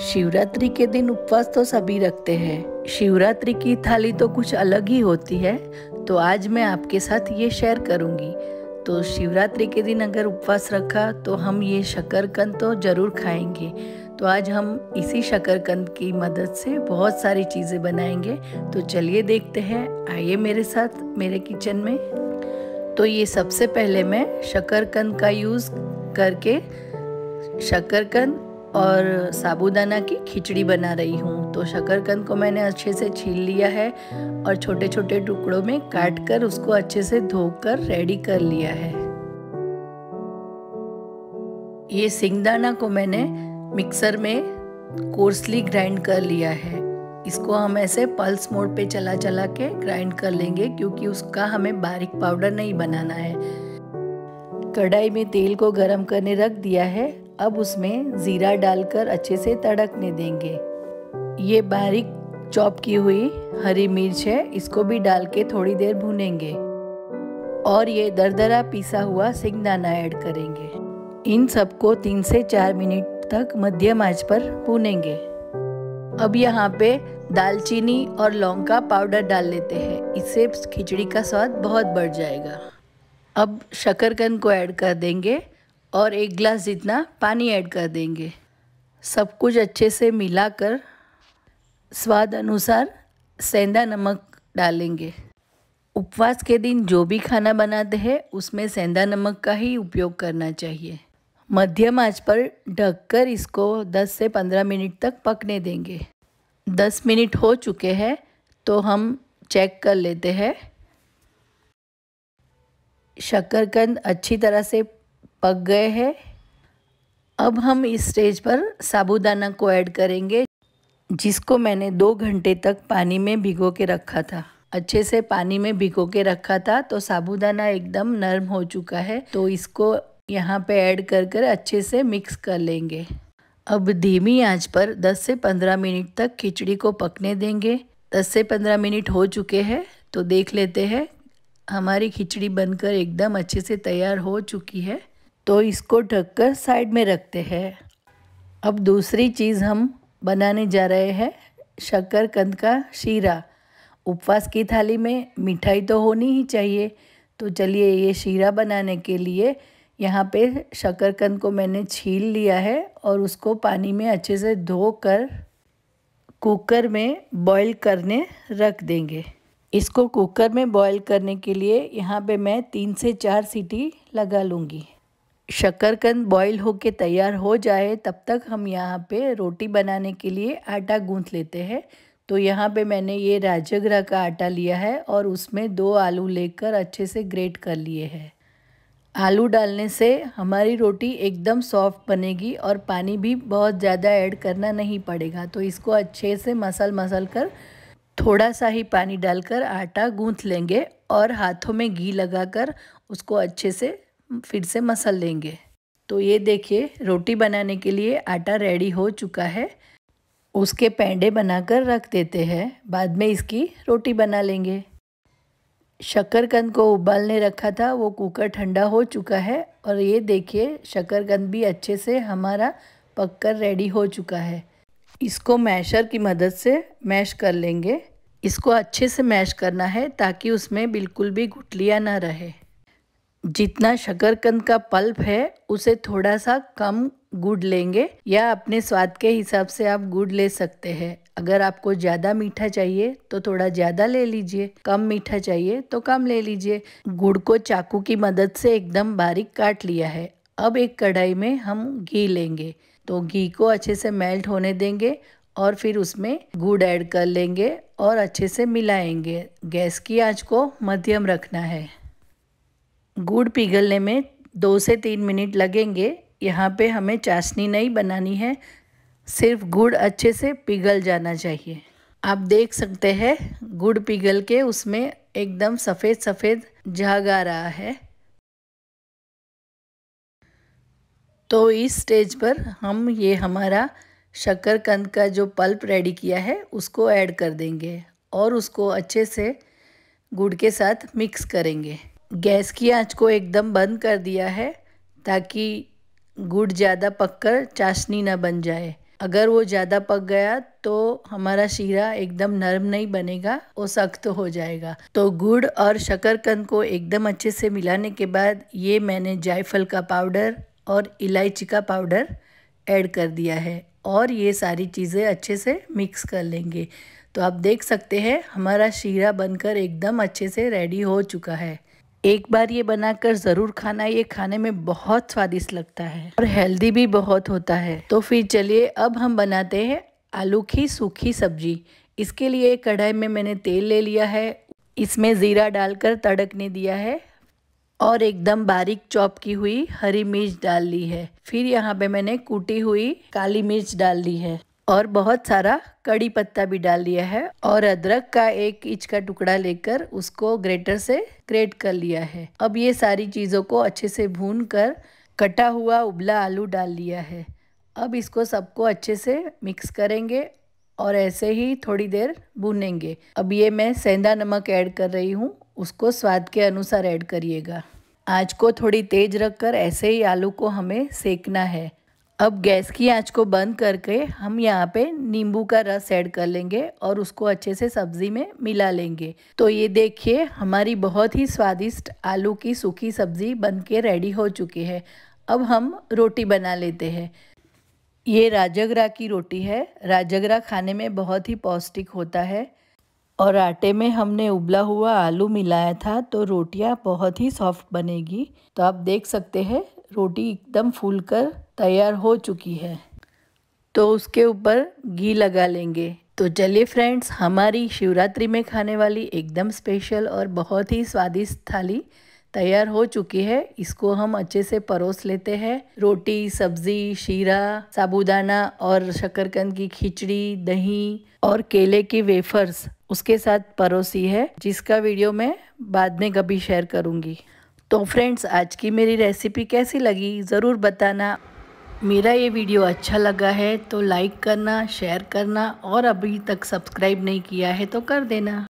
शिवरात्रि के दिन उपवास तो सभी रखते हैं शिवरात्रि की थाली तो कुछ अलग ही होती है तो आज मैं आपके साथ ये शेयर करूँगी तो शिवरात्रि के दिन अगर उपवास रखा तो हम ये शकरकंद तो ज़रूर खाएंगे तो आज हम इसी शकरकंद की मदद से बहुत सारी चीज़ें बनाएंगे तो चलिए देखते हैं आइए मेरे साथ मेरे किचन में तो ये सबसे पहले मैं शकरकंद का यूज़ करके शकरकंद और साबूदाना की खिचड़ी बना रही हूँ तो शकरकंद को मैंने अच्छे से छील लिया है और छोटे छोटे टुकड़ों में काट कर उसको अच्छे से धोकर रेडी कर लिया है ये सिंगदाना को मैंने मिक्सर में कोर्सली ग्राइंड कर लिया है इसको हम ऐसे पल्स मोड पे चला चला के ग्राइंड कर लेंगे क्योंकि उसका हमें बारीक पाउडर नहीं बनाना है कढ़ाई में तेल को गरम करने रख दिया है अब उसमें ज़ीरा डालकर अच्छे से तड़कने देंगे ये बारीक चॉप की हुई हरी मिर्च है इसको भी डाल के थोड़ी देर भूनेंगे और ये दरदरा पिसा हुआ सिंगदाना ऐड करेंगे इन सबको तीन से चार मिनट तक मध्यम आंच पर भूनेंगे अब यहाँ पे दालचीनी और लौंग का पाउडर डाल लेते हैं इससे खिचड़ी का स्वाद बहुत बढ़ जाएगा अब शकरकंद को ऐड कर देंगे और एक ग्लास जितना पानी ऐड कर देंगे सब कुछ अच्छे से मिलाकर स्वाद अनुसार सेंधा नमक डालेंगे उपवास के दिन जो भी खाना बनाते हैं उसमें सेंधा नमक का ही उपयोग करना चाहिए मध्यम आंच पर ढककर इसको 10 से 15 मिनट तक पकने देंगे 10 मिनट हो चुके हैं तो हम चेक कर लेते हैं शक्करकंद अच्छी तरह से पक गए हैं अब हम इस स्टेज पर साबूदाना को ऐड करेंगे जिसको मैंने दो घंटे तक पानी में भिगो के रखा था अच्छे से पानी में भिगो के रखा था तो साबूदाना एकदम नरम हो चुका है तो इसको यहाँ पे ऐड कर कर अच्छे से मिक्स कर लेंगे अब धीमी आंच पर 10 से 15 मिनट तक खिचड़ी को पकने देंगे 10 से 15 मिनट हो चुके हैं तो देख लेते हैं हमारी खिचड़ी बनकर एकदम अच्छे से तैयार हो चुकी है तो इसको ढककर साइड में रखते हैं अब दूसरी चीज़ हम बनाने जा रहे हैं शक्करकंद का शीरा उपवास की थाली में मिठाई तो होनी ही चाहिए तो चलिए ये शीरा बनाने के लिए यहाँ पे शक्करकंद को मैंने छील लिया है और उसको पानी में अच्छे से धोकर कुकर में बॉईल करने रख देंगे इसको कुकर में बॉईल करने के लिए यहाँ पे मैं तीन से चार सीटी लगा लूँगी शकरकंद बॉईल होके तैयार हो जाए तब तक हम यहाँ पे रोटी बनाने के लिए आटा गूँथ लेते हैं तो यहाँ पे मैंने ये राजगरा का आटा लिया है और उसमें दो आलू लेकर अच्छे से ग्रेट कर लिए हैं आलू डालने से हमारी रोटी एकदम सॉफ्ट बनेगी और पानी भी बहुत ज़्यादा ऐड करना नहीं पड़ेगा तो इसको अच्छे से मसल मसल कर थोड़ा सा ही पानी डालकर आटा गूँथ लेंगे और हाथों में घी लगाकर उसको अच्छे से फिर से मसल लेंगे तो ये देखिए रोटी बनाने के लिए आटा रेडी हो चुका है उसके पेंडे बनाकर रख देते हैं बाद में इसकी रोटी बना लेंगे शक्करकंद को उबालने रखा था वो कुकर ठंडा हो चुका है और ये देखिए शक्करकंद भी अच्छे से हमारा पककर रेडी हो चुका है इसको मैशर की मदद से मैश कर लेंगे इसको अच्छे से मैश करना है ताकि उसमें बिल्कुल भी गुटलियाँ ना रहे जितना शकरकंद का पल्प है उसे थोड़ा सा कम गुड़ लेंगे या अपने स्वाद के हिसाब से आप गुड़ ले सकते हैं अगर आपको ज़्यादा मीठा चाहिए तो थोड़ा ज़्यादा ले लीजिए कम मीठा चाहिए तो कम ले लीजिए गुड़ को चाकू की मदद से एकदम बारीक काट लिया है अब एक कढ़ाई में हम घी लेंगे तो घी को अच्छे से मेल्ट होने देंगे और फिर उसमें गुड़ ऐड कर लेंगे और अच्छे से मिलाएंगे गैस की आंच को मध्यम रखना है गुड़ पिघलने में दो से तीन मिनट लगेंगे यहाँ पे हमें चाशनी नहीं बनानी है सिर्फ गुड़ अच्छे से पिघल जाना चाहिए आप देख सकते हैं गुड़ पिघल के उसमें एकदम सफ़ेद सफ़ेद झाग आ रहा है तो इस स्टेज पर हम ये हमारा शक्करकंद का जो पल्प रेडी किया है उसको ऐड कर देंगे और उसको अच्छे से गुड़ के साथ मिक्स करेंगे गैस की आंच को एकदम बंद कर दिया है ताकि गुड़ ज़्यादा पककर चाशनी ना बन जाए अगर वो ज़्यादा पक गया तो हमारा शीरा एकदम नरम नहीं बनेगा वो सख्त हो जाएगा तो गुड़ और शक्करकंद को एकदम अच्छे से मिलाने के बाद ये मैंने जायफल का पाउडर और इलायची का पाउडर ऐड कर दिया है और ये सारी चीज़ें अच्छे से मिक्स कर लेंगे तो आप देख सकते हैं हमारा शीरा बनकर एकदम अच्छे से रेडी हो चुका है एक बार ये बनाकर ज़रूर खाना ये खाने में बहुत स्वादिष्ट लगता है और हेल्दी भी बहुत होता है तो फिर चलिए अब हम बनाते हैं आलू की सूखी सब्जी इसके लिए कढ़ाई में मैंने तेल ले लिया है इसमें ज़ीरा डालकर तड़कने दिया है और एकदम बारीक चॉप की हुई हरी मिर्च डाल ली है फिर यहाँ पे मैंने कूटी हुई काली मिर्च डाल दी है और बहुत सारा कड़ी पत्ता भी डाल लिया है और अदरक का एक इंच का टुकड़ा लेकर उसको ग्रेटर से ग्रेट कर लिया है अब ये सारी चीज़ों को अच्छे से भून कर कटा हुआ उबला आलू डाल लिया है अब इसको सबको अच्छे से मिक्स करेंगे और ऐसे ही थोड़ी देर भूनेंगे अब ये मैं सेंधा नमक ऐड कर रही हूँ उसको स्वाद के अनुसार ऐड करिएगा आँच को थोड़ी तेज़ रखकर ऐसे ही आलू को हमें सेकना है अब गैस की आंच को बंद करके हम यहाँ पे नींबू का रस ऐड कर लेंगे और उसको अच्छे से सब्ज़ी में मिला लेंगे तो ये देखिए हमारी बहुत ही स्वादिष्ट आलू की सूखी सब्ज़ी बन के रेडी हो चुकी है अब हम रोटी बना लेते हैं ये राजगरा की रोटी है राजगरा खाने में बहुत ही पौष्टिक होता है और आटे में हमने उबला हुआ आलू मिलाया था तो रोटियाँ बहुत ही सॉफ्ट बनेगी तो आप देख सकते हैं रोटी एकदम फूल कर तैयार हो चुकी है तो उसके ऊपर घी लगा लेंगे तो चलिए फ्रेंड्स हमारी शिवरात्रि में खाने वाली एकदम स्पेशल और बहुत ही स्वादिष्ट थाली तैयार हो चुकी है इसको हम अच्छे से परोस लेते हैं रोटी सब्जी शीरा साबूदाना और शक्करकंद की खिचड़ी दही और केले की वेफर्स उसके साथ परोसी है जिसका वीडियो मैं बाद में कभी शेयर करूँगी तो फ्रेंड्स आज की मेरी रेसिपी कैसी लगी ज़रूर बताना मेरा ये वीडियो अच्छा लगा है तो लाइक करना शेयर करना और अभी तक सब्सक्राइब नहीं किया है तो कर देना